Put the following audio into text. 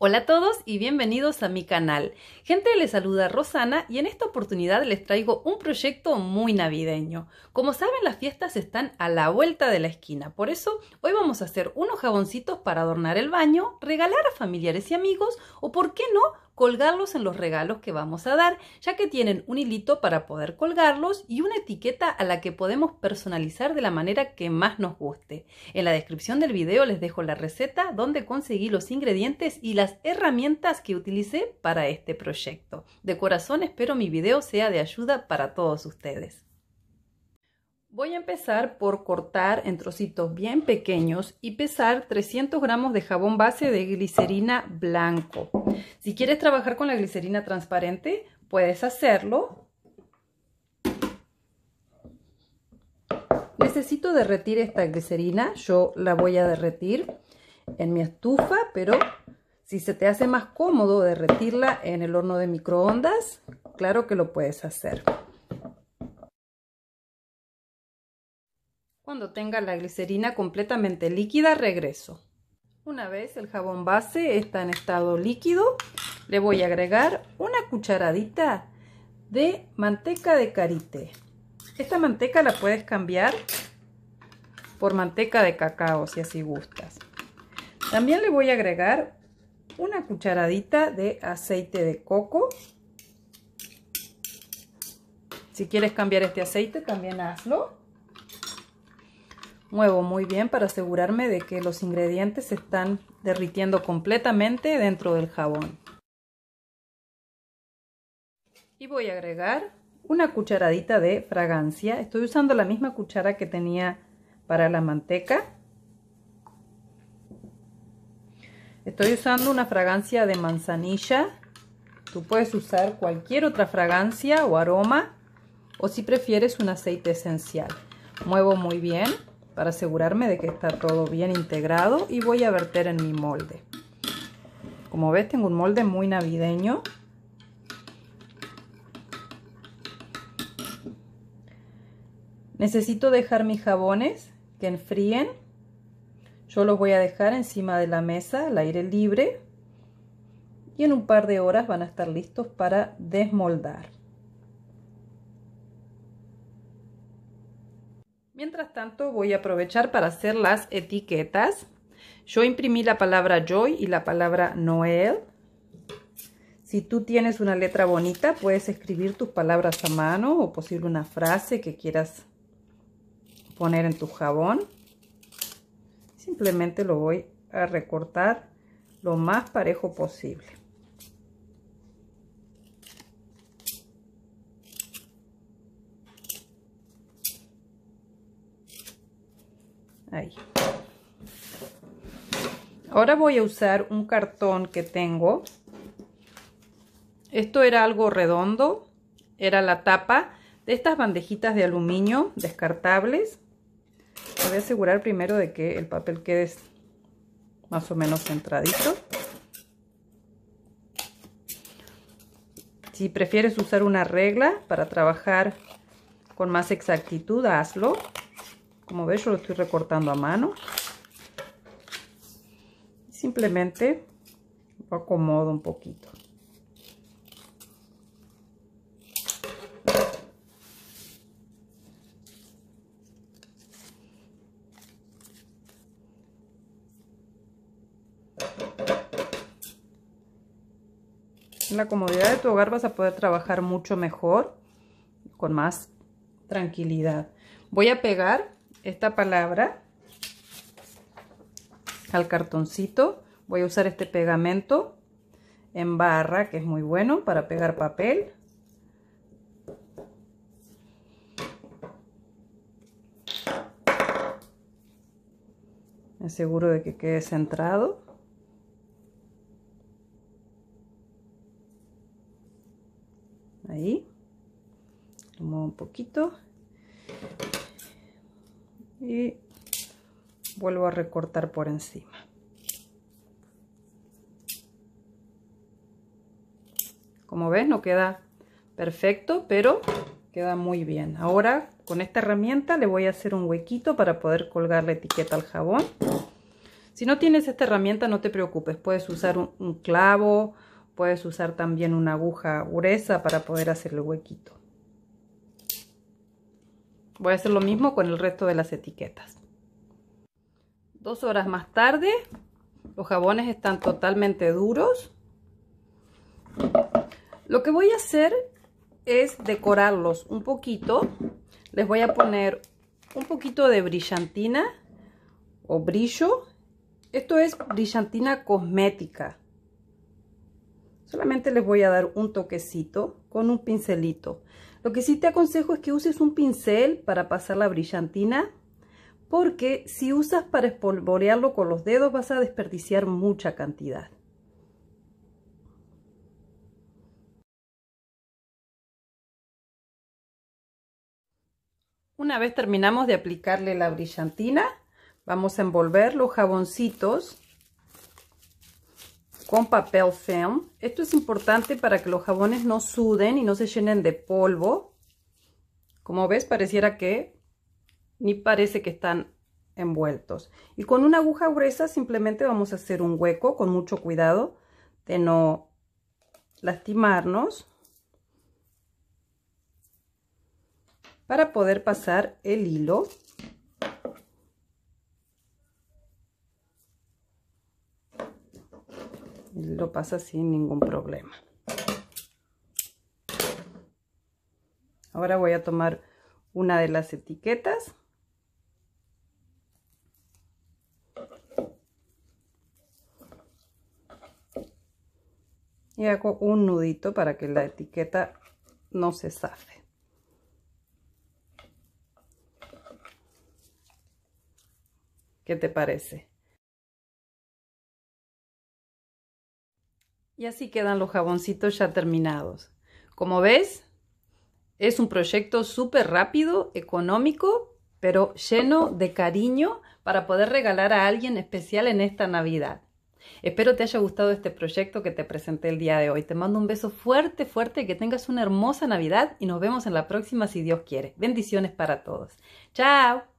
Hola a todos y bienvenidos a mi canal. Gente, les saluda Rosana y en esta oportunidad les traigo un proyecto muy navideño. Como saben, las fiestas están a la vuelta de la esquina, por eso hoy vamos a hacer unos jaboncitos para adornar el baño, regalar a familiares y amigos o, por qué no, colgarlos en los regalos que vamos a dar, ya que tienen un hilito para poder colgarlos y una etiqueta a la que podemos personalizar de la manera que más nos guste. En la descripción del video les dejo la receta donde conseguí los ingredientes y las herramientas que utilicé para este proyecto. De corazón espero mi video sea de ayuda para todos ustedes. Voy a empezar por cortar en trocitos bien pequeños y pesar 300 gramos de jabón base de glicerina blanco. Si quieres trabajar con la glicerina transparente, puedes hacerlo. Necesito derretir esta glicerina, yo la voy a derretir en mi estufa, pero si se te hace más cómodo derretirla en el horno de microondas, claro que lo puedes hacer. Cuando tenga la glicerina completamente líquida, regreso. Una vez el jabón base está en estado líquido, le voy a agregar una cucharadita de manteca de karité. Esta manteca la puedes cambiar por manteca de cacao si así gustas. También le voy a agregar una cucharadita de aceite de coco. Si quieres cambiar este aceite también hazlo. Muevo muy bien para asegurarme de que los ingredientes se están derritiendo completamente dentro del jabón. Y voy a agregar una cucharadita de fragancia. Estoy usando la misma cuchara que tenía para la manteca. Estoy usando una fragancia de manzanilla. Tú puedes usar cualquier otra fragancia o aroma o si prefieres un aceite esencial. Muevo muy bien para asegurarme de que está todo bien integrado y voy a verter en mi molde. Como ves tengo un molde muy navideño. Necesito dejar mis jabones que enfríen. Yo los voy a dejar encima de la mesa al aire libre y en un par de horas van a estar listos para desmoldar. Mientras tanto voy a aprovechar para hacer las etiquetas. Yo imprimí la palabra Joy y la palabra Noel. Si tú tienes una letra bonita, puedes escribir tus palabras a mano o posible una frase que quieras poner en tu jabón. Simplemente lo voy a recortar lo más parejo posible. Ahora voy a usar un cartón que tengo. Esto era algo redondo, era la tapa de estas bandejitas de aluminio descartables. voy a asegurar primero de que el papel quede más o menos centradito. Si prefieres usar una regla para trabajar con más exactitud, hazlo. Como ves, yo lo estoy recortando a mano. Simplemente lo acomodo un poquito. En la comodidad de tu hogar vas a poder trabajar mucho mejor, con más tranquilidad. Voy a pegar esta palabra al cartoncito. Voy a usar este pegamento en barra, que es muy bueno para pegar papel. Me aseguro de que quede centrado. Ahí. como un poquito y vuelvo a recortar por encima como ves no queda perfecto pero queda muy bien ahora con esta herramienta le voy a hacer un huequito para poder colgar la etiqueta al jabón si no tienes esta herramienta no te preocupes puedes usar un, clavo puedes usar también una aguja gruesa para poder hacerle el huequito Voy a hacer lo mismo con el resto de las etiquetas. Dos horas más tarde, los jabones están totalmente duros. Lo que voy a hacer es decorarlos un poquito. Les voy a poner un poquito de brillantina o brillo. Esto es brillantina cosmética. Solamente les voy a dar un toquecito con un pincelito. Lo que sí te aconsejo es que uses un pincel para pasar la brillantina, porque si usas para espolvorearlo con los dedos vas a desperdiciar mucha cantidad. Una vez terminamos de aplicarle la brillantina, vamos a envolver los jaboncitos con papel film. Esto es importante para que los jabones no suden y no se llenen de polvo. Como ves, pareciera que ni parece que están envueltos. Y con una aguja gruesa simplemente vamos a hacer un hueco con mucho cuidado de no lastimarnos para poder pasar el hilo lo pasa sin ningún problema. Ahora voy a tomar una de las etiquetas. Y hago un nudito para que la etiqueta no se zafe. ¿Qué te parece? Y así quedan los jaboncitos ya terminados. Como ves, es un proyecto súper rápido, económico, pero lleno de cariño para poder regalar a alguien especial en esta Navidad. Espero te haya gustado este proyecto que te presenté el día de hoy. Te mando un beso fuerte, fuerte, que tengas una hermosa Navidad y nos vemos en la próxima si Dios quiere. Bendiciones para todos. Chao.